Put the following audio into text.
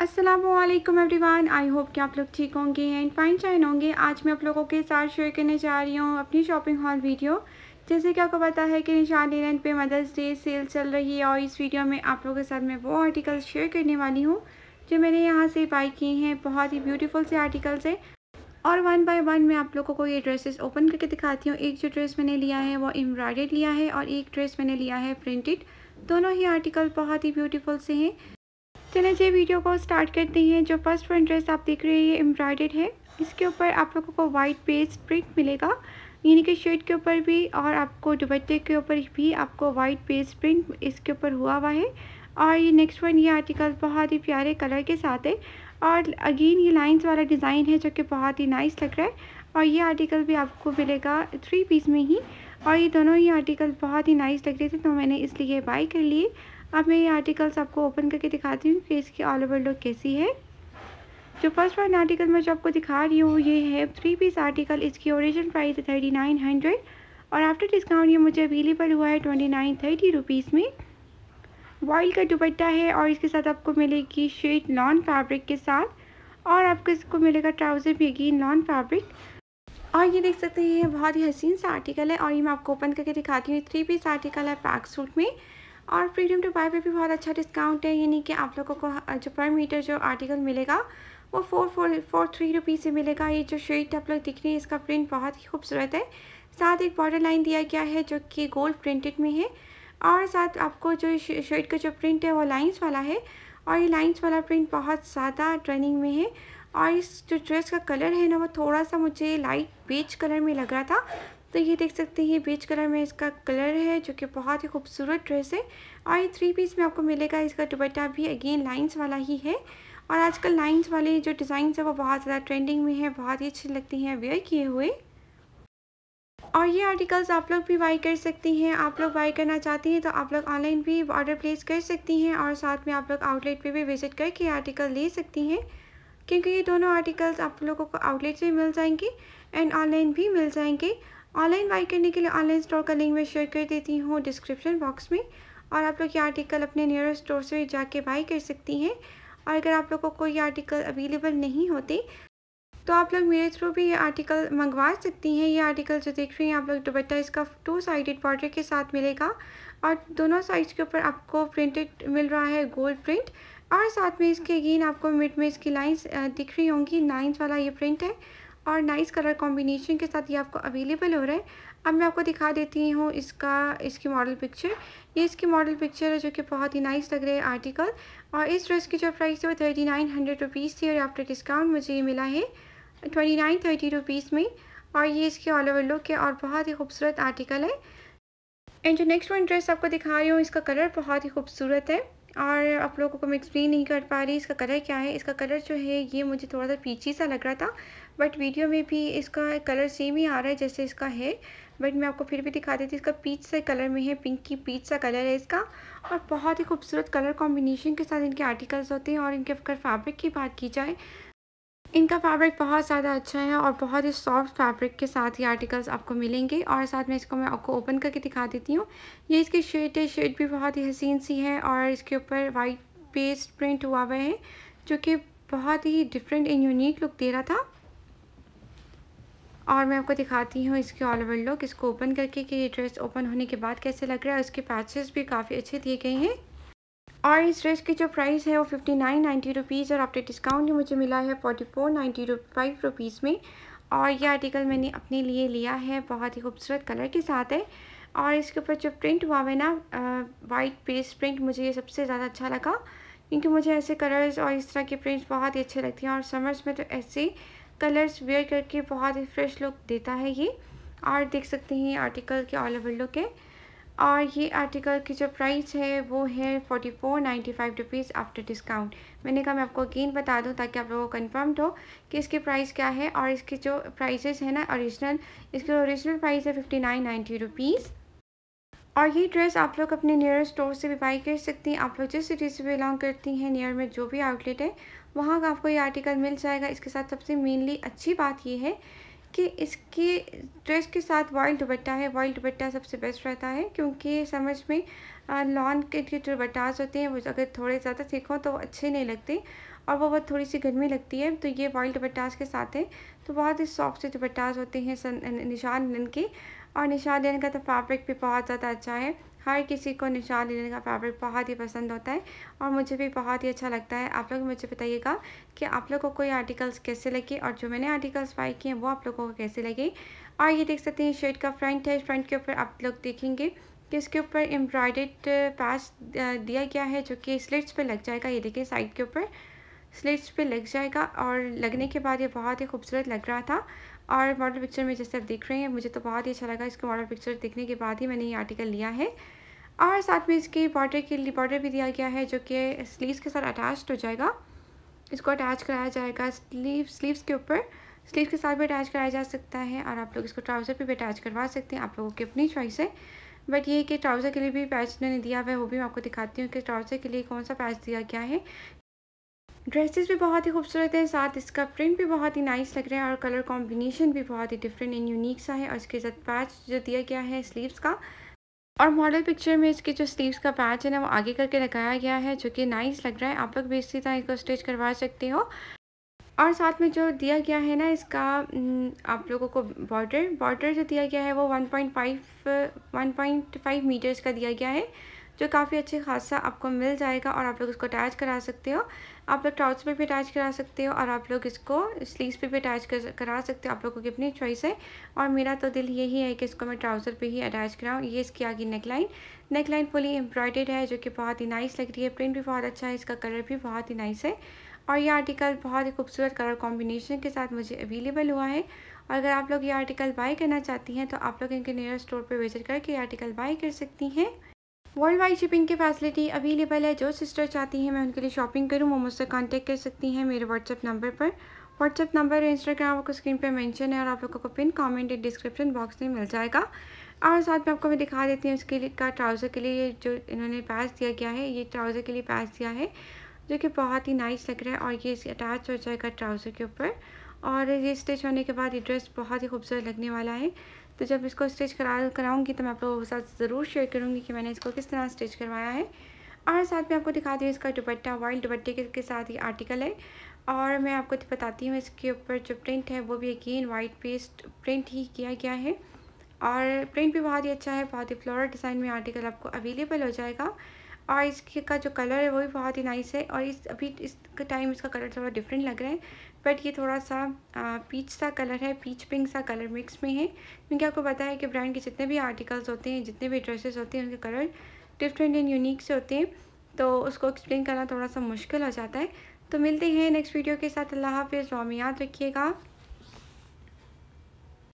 Aslam everyone I hope कि आप लोग ठीक होंगे एंड फाइन चाइन होंगे आज मैं आप लोगों के साथ शेयर करने जा रही हूँ अपनी शॉपिंग हॉल वीडियो जैसे कि आपको पता है कि निशान लेन पे मदर्स डे सेल चल रही है और इस वीडियो में आप लोगों के साथ मैं वो आर्टिकल शेयर करने वाली हूँ जो मैंने यहाँ से बाई किए हैं बहुत ही ब्यूटीफुल से आर्टिकल्स हैं और वन बाय वन मैं आप लोगों को ये ड्रेसेस ओपन करके दिखाती हूँ एक जो ड्रेस मैंने लिया है वो एम्ब्रॉयडेड लिया है और एक ड्रेस मैंने लिया है प्रिंटेड दोनों ही आर्टिकल बहुत ही ब्यूटीफुल से हैं चले जी वीडियो को स्टार्ट करते हैं जो फर्स्ट वन ड्रेस आप देख रहे हैं ये एम्ब्रॉयडेड है इसके ऊपर आप लोगों को वाइट बेस प्रिंट मिलेगा यानी कि शर्ट के ऊपर भी और आपको दुबट्टे के ऊपर भी आपको वाइट बेस प्रिंट इसके ऊपर हुआ हुआ है और ये नेक्स्ट वन ये आर्टिकल बहुत ही प्यारे कलर के साथ है और अगेन ये लाइंस वाला डिज़ाइन है जो कि बहुत ही नाइस लग रहा है और ये आर्टिकल भी आपको मिलेगा थ्री पीस में ही और ये दोनों ही आर्टिकल बहुत ही नाइस लग रहे थे तो मैंने इसलिए बाई कर लिए अब मैं ये आर्टिकल्स आपको ओपन करके दिखाती हूँ कि इसकी ऑल ओवर लुक कैसी है जो फर्स्ट वन आर्टिकल मैं जो आपको दिखा रही हूँ ये है थ्री पीस आर्टिकल इसकी ओरिजिनल प्राइस है थर्टी नाइन हंड्रेड और आफ्टर डिस्काउंट ये मुझे अवेलेबल हुआ है ट्वेंटी नाइन थर्टी रुपीज़ में वॉइल का दुपट्टा है और इसके साथ आपको मिलेगी शेड लॉन फैब्रिक के साथ और आपको इसको मिलेगा ट्राउज़र भी अगेन लॉन फैब्रिक और ये देख सकते हैं ये बहुत ही हसीन सा आर्टिकल है और ये मैं आपको ओपन करके दिखाती हूँ थ्री पीस आर्टिकल है पैक सूट में और फ्रीडम टू बाय पे भी बहुत अच्छा डिस्काउंट है यानी कि आप लोगों को जो पर मीटर जो आर्टिकल मिलेगा वो four four four three rupees से मिलेगा ये जो शेड आप लोग दिख रही है इसका प्रिंट बहुत ही खूबसूरत है साथ एक बॉर्डर लाइन दिया गया है जो कि गोल्ड प्रिंटेड में है और साथ आपको जो शेड का जो प्रिंट है वो लाइन्स वाला है और ये लाइन्स वाला प्रिंट बहुत ज़्यादा ट्रेनिंग में है और इस जो ड्रेस का कलर है ना वो थोड़ा सा मुझे लाइट बेच कलर में लग रहा था तो ये देख सकते हैं ये बीच कलर में इसका कलर है जो कि बहुत ही खूबसूरत ड्रेस है और ये थ्री पीस में आपको मिलेगा इसका दुबट्टा भी अगेन लाइंस वाला ही है और आजकल लाइंस वाले जो डिज़ाइन है वो बहुत ज़्यादा ट्रेंडिंग में है बहुत ही अच्छी लगती हैं वेयर किए हुए और ये आर्टिकल्स आप लोग भी बाई कर सकती हैं आप लोग बाई करना चाहती हैं तो आप लोग ऑनलाइन भी ऑर्डर प्लेस कर सकती हैं और साथ में आप लोग आउटलेट पे भी विज़िट करके आर्टिकल ले सकती हैं क्योंकि ये दोनों आर्टिकल्स आप लोगों को आउटलेट से मिल जाएंगे एंड ऑनलाइन भी मिल जाएंगे ऑनलाइन बाई करने के लिए ऑनलाइन स्टोर का लिंक मैं शेयर कर देती हूँ डिस्क्रिप्शन बॉक्स में और आप लोग ये आर्टिकल अपने नियरेस्ट स्टोर से जाके बाई कर सकती हैं और अगर आप लोग को कोई आर्टिकल अवेलेबल नहीं होते तो आप लोग मेरे थ्रू भी ये आर्टिकल मंगवा सकती हैं ये आर्टिकल जो देख रही हैं आप लोग दुबट्टा इसका टू साइडेड बॉर्डर के साथ मिलेगा और दोनों साइड्स के ऊपर आपको प्रिंटेड मिल रहा है गोल्ड प्रिंट और साथ में इसके अगेन आपको मिड में इसकी लाइंस दिख रही होंगी लाइंस वाला ये प्रिंट है और नाइस कलर कॉम्बिनेशन के साथ ये आपको अवेलेबल हो रहा है अब मैं आपको दिखा देती हूँ इसका इसकी मॉडल पिक्चर ये इसकी मॉडल पिक्चर है जो कि बहुत ही नाइस लग रहे है आर्टिकल और इस ड्रेस की जो प्राइस है वो थर्टी नाइन हंड्रेड रुपीज़ थी और आफ्टर डिस्काउंट मुझे ये मिला है ट्वेंटी नाइन थर्टी रुपीज़ में और ये इसके ऑल ओवर लुक है और बहुत ही खूबसूरत आर्टिकल है एंड जो नेक्स्ट वन ड्रेस आपको दिखा रही हूँ इसका कलर बहुत ही खूबसूरत है और आप लोगों को मैं एक्सप्लेन नहीं कर पा रही इसका कलर क्या है इसका कलर जो है ये मुझे थोड़ा सा पीछे सा लग रहा था बट वीडियो में भी इसका कलर सेम ही आ रहा है जैसे इसका है बट मैं आपको फिर भी दिखा देती इसका पीच सा कलर में है पिंक की पीच सा कलर है इसका और बहुत ही खूबसूरत कलर कॉम्बिनेशन के साथ इनके आर्टिकल्स होते हैं और इनके अगर फैब्रिक की बात की जाए इनका फैब्रिक बहुत ज़्यादा अच्छा है और बहुत ही सॉफ्ट फैब्रिक के साथ ही आर्टिकल्स आपको मिलेंगे और साथ में इसको मैं आपको ओपन करके दिखा देती हूँ ये इसकी शेड है शेड भी बहुत ही हसीन सी है और इसके ऊपर वाइट पेस्ट प्रिंट हुआ हुआ है जो कि बहुत ही डिफरेंट एंड यूनिक लुक दे रहा था और मैं आपको दिखाती हूँ इसके ऑल ओवर लुक इसको ओपन करके कि ये ड्रेस ओपन होने के बाद कैसे लग रहा है उसके पैचेस भी काफ़ी अच्छे दिए गए हैं और इस ड्रेस की जो प्राइस है वो फिफ्टी नाइन नाइन्टी रुपीज़ और आफ्टर डिस्काउंट मुझे मिला है forty four ninety five rupees में और ये आर्टिकल मैंने अपने लिए लिया है बहुत ही खूबसूरत कलर के साथ है और इसके ऊपर जो प्रिंट हुआ है ना वाइट पेस्ट प्रिंट मुझे ये सबसे ज़्यादा अच्छा लगा क्योंकि मुझे ऐसे कलर्स और इस तरह के प्रिंट्स बहुत ही अच्छे लगते हैं और समर्स में तो ऐसे कलर्स वेयर करके बहुत ही फ्रेश लुक देता है ये और देख सकते हैं आर्टिकल के ऑल ओवर लुक है और ये आर्टिकल की जो प्राइस है वो है forty four ninety five rupees after discount मैंने कहा मैं आपको अगेन बता दूं ताकि आप लोगों को कन्फर्म हो कि इसकी प्राइस क्या है और इसकी जो प्राइसेस है ना ओरिजिनल इसकी ओरिजिनल प्राइस है फिफ्टी नाइन नाइन्टी रुपीज़ और ये ड्रेस आप लोग अपने नियर स्टोर से भी बाई कर सकती हैं आप लोग जिस सिटी से बिलोंग करती हैं नियर में जो भी आउटलेट है वहाँ का आपको ये आर्टिकल मिल जाएगा इसके साथ सबसे मेनली अच्छी बात ये है कि इसके ड्रेस के साथ वॉइल दुबट्टा है वॉइल दुबट्टा सबसे बेस्ट रहता है क्योंकि समझ में लॉन के जो दुबट्टाज होते हैं वो अगर थोड़े ज़्यादा सीखो तो अच्छे नहीं लगते और वो बहुत थोड़ी सी गर्मी लगती है तो ये वॉइल दुबट्टाज के साथ है तो बहुत ही सॉफ्ट से दुपट्टाज होते हैं निशान लिन के और निशान लिन का तो फैब्रिक भी बहुत ज़्यादा अच्छा है हर किसी को निशान लेने का फैब्रिक बहुत ही पसंद होता है और मुझे भी बहुत ही अच्छा लगता है आप लोग मुझे बताइएगा कि आप लोगों को कोई आर्टिकल्स कैसे लगे और जो मैंने आर्टिकल्स बाई किए हैं वो आप लोगों को कैसे लगे और ये देख सकते हैं शर्ट का फ्रंट है फ्रंट के ऊपर आप लोग देखेंगे कि इसके ऊपर एम्ब्रॉयडेड पैच दिया गया है जो कि स्लिट्स पर लग जाएगा ये देखिए साइड के ऊपर स्लिट्स पर लग जाएगा और लगने के बाद ये बहुत ही खूबसूरत लग रहा था और मॉडल पिक्चर में जैसे आप देख रहे हैं मुझे तो बहुत ही अच्छा लगा इसके मॉडल पिक्चर देखने के बाद ही मैंने ये आर्टिकल लिया है और साथ में इसके बॉर्डर के लिए बॉर्डर भी दिया गया है जो कि स्लीव्स के साथ अटैच हो जाएगा इसको अटैच कराया जाएगा स्लीव स्लीव्स के ऊपर स्लीव के साथ भी अटैच कराया जा सकता है और आप लोग इसको ट्राउज़र पे भी अटैच करवा सकते हैं आप लोगों की अपनी चॉइस है बट ये कि ट्राउज़र के लिए भी पैच उन्होंने दिया हुआ है वो भी मैं आपको दिखाती हूँ कि ट्राउज़र के लिए कौन सा पैच दिया गया है ड्रेसेस भी बहुत ही खूबसूरत हैं साथ इसका प्रिंट भी बहुत ही नाइस लग रहा है और कलर कॉम्बिनेशन भी बहुत ही डिफरेंट एंड यूनिक सा है और इसके साथ पैच जो दिया गया है स्लीव्स का और मॉडल पिक्चर में इसके जो स्लीव्स का पैच है ना वो आगे करके लगाया गया है जो कि नाइस लग रहा है आप लोग भी इसी तरह इसको स्टिच करवा सकते हो और साथ में जो दिया गया है ना इसका आप लोगों को बॉर्डर बॉर्डर जो दिया गया है वो 1.5 1.5 मीटर्स का दिया गया है जो काफ़ी अच्छे खासा आपको मिल जाएगा और आप लोग इसको अटैच करा सकते हो आप लोग ट्राउज़र पे भी अटैच करा सकते हो और आप लोग इसको स्लीव्स पे भी अटैच करा सकते हो आप लोगों की अपनी चॉइस है और मेरा तो दिल यही है कि इसको मैं ट्राउज़र पे ही अटैच कराऊँ ये इसकी आगे नेकलाइन नेकलाइन फुली एम्ब्रॉयडेड है जो कि बहुत ही नाइस लग रही है प्रिंट भी बहुत अच्छा है इसका कलर भी बहुत ही नाइस है और ये आर्टिकल बहुत ही खूबसूरत कलर कॉम्बिनेशन के साथ मुझे अवेलेबल हुआ है और अगर आप लोग ये आर्टिकल बाय करना चाहती हैं तो आप लोग इनके नियर स्टोर पर विजिट करके ये आर्टिकल बाय कर सकती हैं वर्ल्ड वाइड शिपिंग की फैसिलिटी अवेलेबल है जो सिस्टर चाहती हैं मैं उनके लिए शॉपिंग करूँ वो मुझसे कॉन्टैक्ट कर सकती हैं मेरे व्हाट्सअप नंबर पर व्हाट्सअप नंबर और इंस्टाग्राम आपको स्क्रीन पर मैंशन है और आप लोगों को pin comment and description box में मिल जाएगा और साथ में आपको मैं दिखा देती हूँ इसके लिए का ट्राउज़र के लिए जो इन्होंने पैस दिया गया है ये ट्राउज़र के लिए पैस दिया है जो कि बहुत ही नाइस लग रहा है और ये अटैच हो जाएगा ट्राउज़र के ऊपर और ये स्टिच होने के बाद ये ड्रेस बहुत ही खूबसूरत लगने वाला है तो जब इसको स्टिच करा कराऊँगी तो मैं आप लोगों के साथ ज़रूर शेयर करूँगी कि मैंने इसको किस तरह स्टिच करवाया है और साथ में आपको दिखाती हूँ इसका दुपट्टा वाइल्ड दुपट्टे के, के साथ ही आर्टिकल है और मैं आपको तो बताती हूँ इसके ऊपर जो प्रिंट है वो भी अगेन वाइट पेस्ट प्रिंट ही किया गया है और प्रिंट भी बहुत ही अच्छा है बहुत ही फ्लोरल डिज़ाइन में आर्टिकल आपको अवेलेबल हो जाएगा और इसका जो कलर है वो भी बहुत ही नाइस है और इस अभी इस टाइम इसका कलर थोड़ा डिफरेंट लग रहा है बट ये थोड़ा सा पीच सा कलर है पीच पिंक सा कलर मिक्स में है क्योंकि आपको पता है कि ब्रांड के जितने भी आर्टिकल्स होते हैं जितने भी ड्रेसेस होते हैं उनके कलर डिफरेंट एंड यूनिक से होते हैं तो उसको एक्सप्लेन करना थोड़ा सा मुश्किल हो जाता है तो मिलते हैं नेक्स्ट वीडियो के साथ अल्लाह हाफिज़ वाम याद रखिएगा